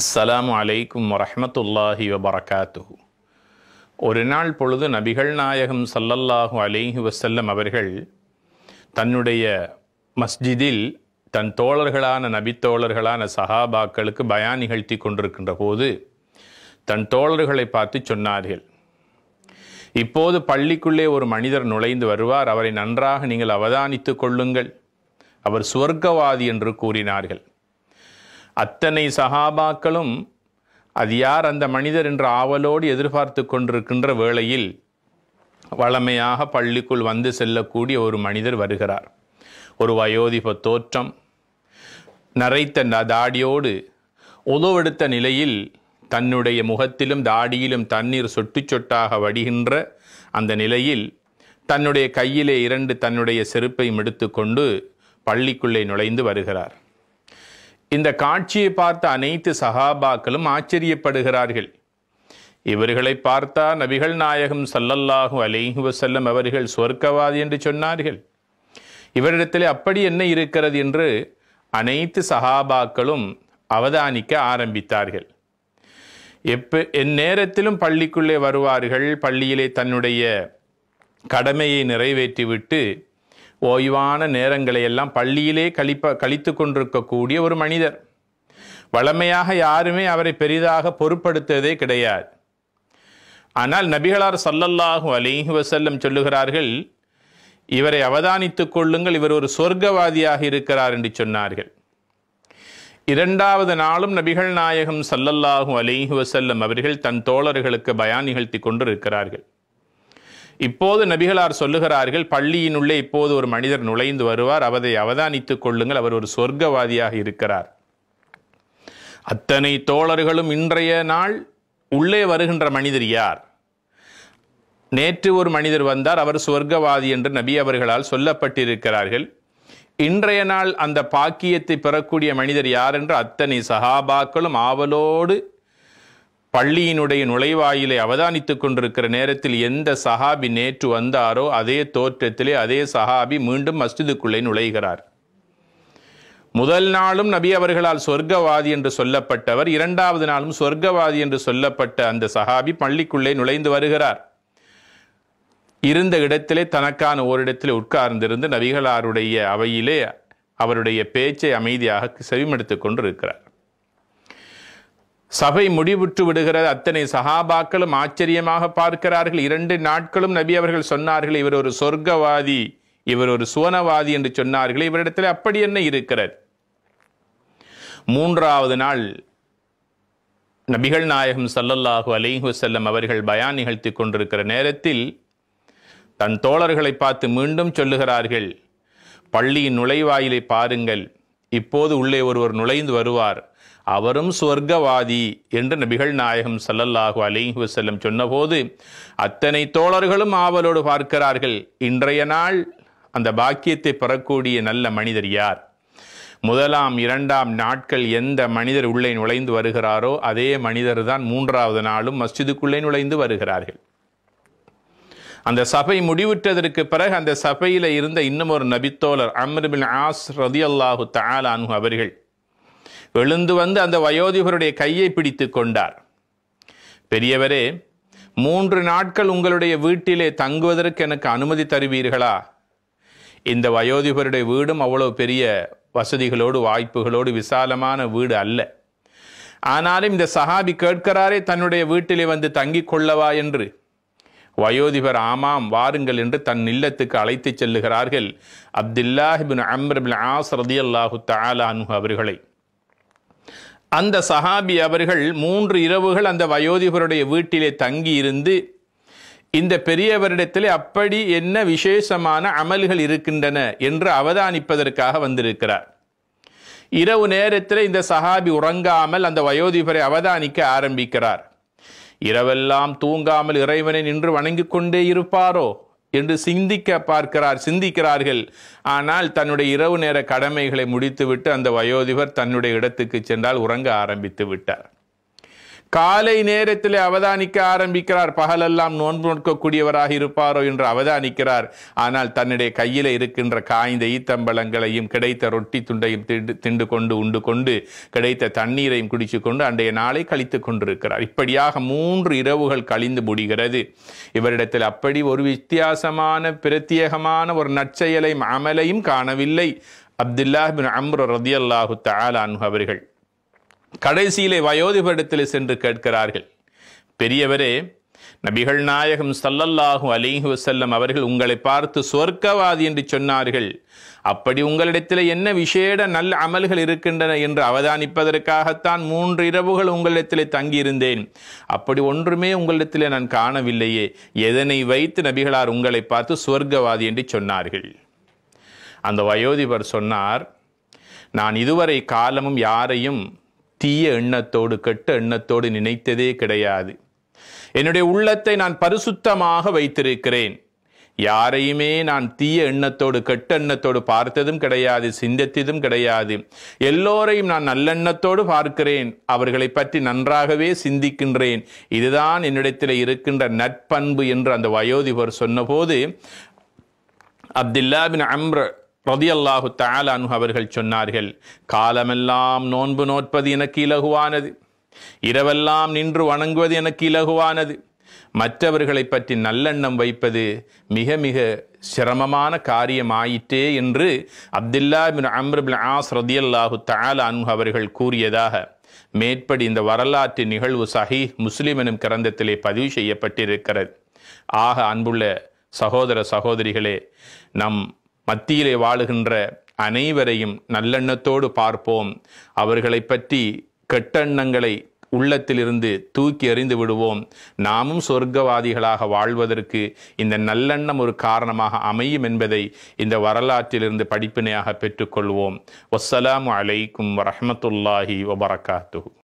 அஸ்லாம் அலைக்கும் வரமத்துல்லாஹி வபரகாத்துஹு ஒரு நாள் பொழுது நபிகள் நாயகம் சல்லல்லாஹு அலைஹி வசல்லம் அவர்கள் தன்னுடைய மஸ்ஜிதில் தன் தோழர்களான நபித்தோழர்களான சஹாபாக்களுக்கு பயான் நிகழ்த்தி கொண்டிருக்கின்ற போது தன் தோழர்களை பார்த்து சொன்னார்கள் இப்போது பள்ளிக்குள்ளே ஒரு மனிதர் நுழைந்து வருவார் அவரை நன்றாக நீங்கள் அவதானித்து கொள்ளுங்கள் அவர் சுவர்க்கவாதி என்று கூறினார்கள் அத்தனை சகாபாக்களும் அது யார் அந்த மனிதர் என்று ஆவலோடு எதிர்பார்த்து கொண்டிருக்கின்ற வேளையில் வளமையாக பள்ளிக்குள் வந்து செல்லக்கூடிய ஒரு மனிதர் வருகிறார் ஒரு வயோதிப தோற்றம் நரைத்த தாடியோடு உதவெடுத்த நிலையில் தன்னுடைய முகத்திலும் தாடியிலும் தண்ணீர் சொட்டு சொட்டாக வடிகின்ற அந்த நிலையில் தன்னுடைய கையிலே இரண்டு தன்னுடைய செருப்பை எடுத்துக்கொண்டு பள்ளிக்குள்ளே நுழைந்து வருகிறார் இந்த காட்சியை பார்த்த அனைத்து சகாபாக்களும் ஆச்சரியப்படுகிறார்கள் இவர்களை பார்த்தா நபிகள் நாயகம் சல்லல்லாஹு அலைஹு வசல்லம் அவர்கள் சொர்க்கவாதி என்று சொன்னார்கள் இவரிடத்தில் அப்படி என்ன இருக்கிறது என்று அனைத்து சகாபாக்களும் அவதானிக்க ஆரம்பித்தார்கள் எப்ப எந்நேரத்திலும் பள்ளிக்குள்ளே வருவார்கள் பள்ளியிலே தன்னுடைய கடமையை நிறைவேற்றிவிட்டு ஓய்வான நேரங்களையெல்லாம் பள்ளியிலே கழிப்ப கழித்து கொண்டிருக்கக்கூடிய ஒரு மனிதர் வளமையாக யாருமே அவரை பெரிதாக பொருட்படுத்துவதே கிடையாது ஆனால் நபிகளார் சல்லல்லாஹு அலிஹி வசல்லம் சொல்லுகிறார்கள் இவரை அவதானித்துக் கொள்ளுங்கள் இவர் ஒரு சொர்க்கவாதியாக இருக்கிறார் என்று சொன்னார்கள் இரண்டாவது நாளும் நபிகள் நாயகம் சல்லல்லாஹு அலிஹி வசல்லம் அவர்கள் தன் தோழர்களுக்கு பயான் நிகழ்த்தி கொண்டிருக்கிறார்கள் இப்போது நபிகளார் சொல்லுகிறார்கள் பள்ளியினுள்ளே இப்போது ஒரு மனிதர் நுழைந்து வருவார் அவரை அவதானித்துக் கொள்ளுங்கள் அவர் ஒரு சொர்க்கவாதியாக இருக்கிறார் அத்தனை தோழர்களும் இன்றைய நாள் உள்ளே வருகின்ற மனிதர் யார் நேற்று ஒரு மனிதர் வந்தார் அவர் சொர்க்கவாதி என்று நபி அவர்களால் சொல்லப்பட்டிருக்கிறார்கள் இன்றைய நாள் அந்த பாக்கியத்தை பெறக்கூடிய மனிதர் யார் என்று அத்தனை சகாபாக்களும் ஆவலோடு பள்ளியினுடைய நுழைவாயிலை அவதானித்துக் கொண்டிருக்கிற நேரத்தில் எந்த சஹாபி நேற்று வந்தாரோ அதே தோற்றத்திலே அதே சஹாபி மீண்டும் மஸ்ஜிதுக்குள்ளே நுழைகிறார் முதல் நாளும் நபி அவர்களால் சொர்க்கவாதி என்று சொல்லப்பட்டவர் இரண்டாவது நாளும் சொர்க்கவாதி என்று சொல்லப்பட்ட அந்த சஹாபி பள்ளிக்குள்ளே நுழைந்து வருகிறார் இருந்த இடத்திலே தனக்கான ஓரிடத்திலே உட்கார்ந்திருந்து நபிகளாருடைய அவையிலே அவருடைய பேச்சை அமைதியாக செவிமடுத்துக் கொண்டு இருக்கிறார் சபை முடிவுற்று விடுகிறது அத்தனை சகாபாக்களும் ஆச்சரியமாக பார்க்கிறார்கள் இரண்டு நாட்களும் நபி அவர்கள் சொன்னார்கள் இவர் ஒரு சொர்க்கவாதி இவர் ஒரு சுவனவாதி என்று சொன்னார்கள் இவரிடத்தில் அப்படி என்ன இருக்கிறார் மூன்றாவது நாள் நபிகள் நாயகம் சல்லல்லாஹு அலிஹு செல்லம் அவர்கள் பயான் நிகழ்த்தி கொண்டிருக்கிற நேரத்தில் தன் தோழர்களை பார்த்து மீண்டும் சொல்லுகிறார்கள் பள்ளியின் நுழைவாயிலை பாருங்கள் இப்போது உள்ளே ஒருவர் நுழைந்து வருவார் அவரும் சுவர்க்கவாதி என்று நபிகள் நாயகம் சல்லல்லாஹு அலிஹு வசல்லம் சொன்னபோது அத்தனை தோழர்களும் ஆவலோடு பார்க்கிறார்கள் இன்றைய நாள் அந்த பாக்கியத்தை பெறக்கூடிய நல்ல மனிதர் யார் முதலாம் இரண்டாம் நாட்கள் எந்த மனிதர் உள்ளே நுழைந்து வருகிறாரோ அதே மனிதர் தான் மூன்றாவது நாளும் மஸ்ஜிதுக்குள்ளே நுழைந்து வருகிறார்கள் அந்த சபை முடிவுற்றதற்கு பிறகு அந்த சபையில் இருந்த இன்னும் ஒரு நபித்தோழர் அம்ருபின் ஆஸ் ரதி அல்லாஹு தாலானு அவர்கள் எழுந்து வந்து அந்த வயோதிபருடைய கையை பிடித்து கொண்டார் பெரியவரே மூன்று நாட்கள் உங்களுடைய வீட்டிலே தங்குவதற்கு எனக்கு அனுமதி தருவீர்களா இந்த வயோதிபருடைய வீடும் அவ்வளோ பெரிய வசதிகளோடு வாய்ப்புகளோடு விசாலமான வீடு அல்ல ஆனாலும் இந்த சஹாபி கேட்கிறாரே தன்னுடைய வீட்டிலே வந்து தங்கிக் கொள்ளவா என்று வயோதிபர் ஆமாம் வாருங்கள் என்று தன் இல்லத்துக்கு அழைத்துச் செல்லுகிறார்கள் அப்துல்லாஹிபின் அம்ரபின் ஆஸ் ரதி அல்லாஹு தாலானு அவர்களை அந்த சஹாபி அவர்கள் மூன்று இரவுகள் அந்த வயோதிபருடைய வீட்டிலே தங்கியிருந்து இந்த பெரியவரிடத்தில் அப்படி என்ன விசேஷமான அமல்கள் இருக்கின்றன என்று அவதானிப்பதற்காக வந்திருக்கிறார் இரவு நேரத்தில் இந்த சஹாபி உறங்காமல் அந்த வயோதிபரை அவதானிக்க ஆரம்பிக்கிறார் இரவெல்லாம் தூங்காமல் இறைவனை நின்று வணங்கிக் கொண்டே இருப்பாரோ என்று சிந்திக்க பார்க்கிறார் சிந்திக்கிறார்கள் ஆனால் தன்னுடைய இரவு நேர கடமைகளை முடித்துவிட்டு அந்த வயோதிபர் தன்னுடைய இடத்துக்கு சென்றால் உறங்க ஆரம்பித்து விட்டார் காலை நேரத்தில் அவதானிக்க ஆரம்பிக்கிறார் பகலெல்லாம் நோன்பு நோக்கக்கூடியவராக இருப்பாரோ என்று அவதானிக்கிறார் ஆனால் தன்னுடைய கையில் இருக்கின்ற காய்ந்த ஈத்தம்பளங்களையும் கிடைத்த ரொட்டி துண்டையும் திண்டு திண்டு கொண்டு உண்டு கொண்டு கிடைத்த தண்ணீரையும் குடிச்சு கொண்டு அன்றைய நாளை கழித்து கொண்டிருக்கிறார் இப்படியாக மூன்று இரவுகள் கழிந்து முடிகிறது இவரிடத்தில் அப்படி ஒரு வித்தியாசமான பிரத்யேகமான ஒரு நற்செயலையும் அமலையும் காணவில்லை அப்துல்லாஹின் அம்ரு ரதியல்லாஹு தாலான் அவர்கள் கடைசியிலே வயோதிபடத்தில் சென்று கேட்கிறார்கள் பெரியவரே நபிகள் நாயகம் சல்லல்லாஹு அலிஹு வசல்லம் அவர்கள் உங்களை பார்த்து சொர்க்கவாதி என்று சொன்னார்கள் அப்படி உங்களிடத்தில் என்ன விசேட நல்ல அமல்கள் இருக்கின்றன என்று அவதானிப்பதற்காகத்தான் மூன்று இரவுகள் உங்களிடத்தில் தங்கியிருந்தேன் அப்படி ஒன்றுமே உங்களிடத்தில் நான் காணவில்லையே எதனை வைத்து நபிகளார் உங்களை பார்த்து சொர்க்கவாதி என்று சொன்னார்கள் அந்த வயோதிபர் சொன்னார் நான் இதுவரை காலமும் யாரையும் தீய எண்ணத்தோடு கெட்ட எண்ணத்தோடு நினைத்ததே கிடையாது என்னுடைய உள்ளத்தை நான் பரிசுத்தமாக வைத்திருக்கிறேன் யாரையுமே நான் தீய எண்ணத்தோடு கெட்ட எண்ணத்தோடு பார்த்ததும் கிடையாது சிந்தித்ததும் கிடையாது எல்லோரையும் நான் நல்லெண்ணத்தோடு பார்க்கிறேன் அவர்களை பற்றி நன்றாகவே சிந்திக்கின்றேன் இதுதான் என்னிடத்தில் இருக்கின்ற நற்பண்பு என்று அந்த வயோதிபர் சொன்னபோது அப்துல்லாபின் அம்ர ரதியல்லாஹு அனு அவர்கள் சொன்னார்கள் காலமெல்லாம் நோன்பு நோற்பது எனக்கு இலகுவானது இரவெல்லாம் நின்று வணங்குவது எனக்கு இலகுவானது மற்றவர்களை பற்றி நல்லெண்ணம் வைப்பது மிக மிக சிரமமான காரியம் ஆயிற்றே என்று அப்துல்லா பின் பின் ஆஸ் ரதியல்லாஹு அனு அவர்கள் கூறியதாக மேற்படி இந்த வரலாற்று நிகழ்வு சஹி முஸ்லிம் எனும் கிரந்தத்திலே பதிவு செய்யப்பட்டிருக்கிறது ஆக அன்புள்ள சகோதர சகோதரிகளே நம் மத்தியிலே வாழுகின்ற அனைவரையும் நல்லெண்ணத்தோடு பார்ப்போம் அவர்களை பற்றி கெட்டெண்ணங்களை உள்ளத்திலிருந்து தூக்கி எறிந்து விடுவோம் நாமும் சொர்க்கவாதிகளாக வாழ்வதற்கு இந்த நல்லெண்ணம் ஒரு காரணமாக அமையும் என்பதை இந்த வரலாற்றிலிருந்து படிப்பினையாக பெற்றுக்கொள்வோம் வசலாம் அலைக்கும் வரஹமத்துல்லாஹி வபரகாத்து